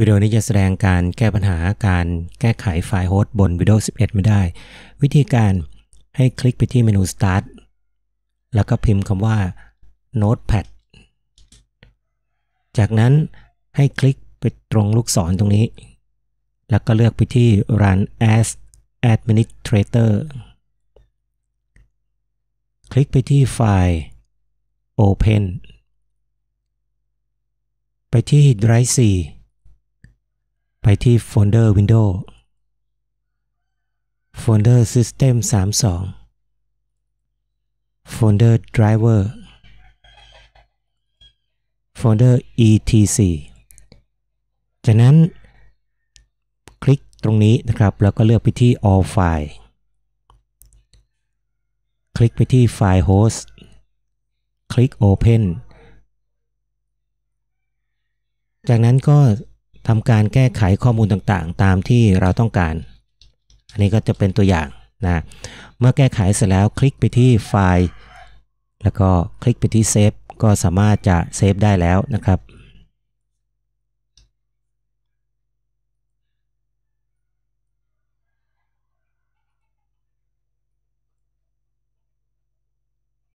วิดีโอนี้จะแสดงการแก้ปัญหาการแก้ไขไฟล์โฮสต์บน Windows 11 ไม่ได้ วิธีการให้คลิกไปที่เมนู Start แล้วก็พิมพ์คำว่า Notepad จากนั้นให้คลิกไปตรงลูกศรตรงนี้ แล้วก็เลือกไปที่ Run as Administrator คลิกไปที่ไฟล์ Open ไปที่ Drive c ไปที่โฟลเดอร์ Windows โฟลเดอร์ System 32โฟลเดอร์ Driver โฟลเดอร์ etc จากนั้นคลิกตรงนี้นะครับแล้วก็เลือกไปที่ all file คลิกไปที่ file host คลิก open จากนั้นก็ทำการแก้ไขข้อมูลต่างๆ ตามที่เราต้องการ อันนี้ก็จะเป็นตัวอย่างนะ เมื่อแก้ไขเสร็จแล้ว คลิกไปที่ไฟล์ แล้วก็คลิกไปที่เซฟ ก็สามารถจะเซฟได้แล้วนะครับ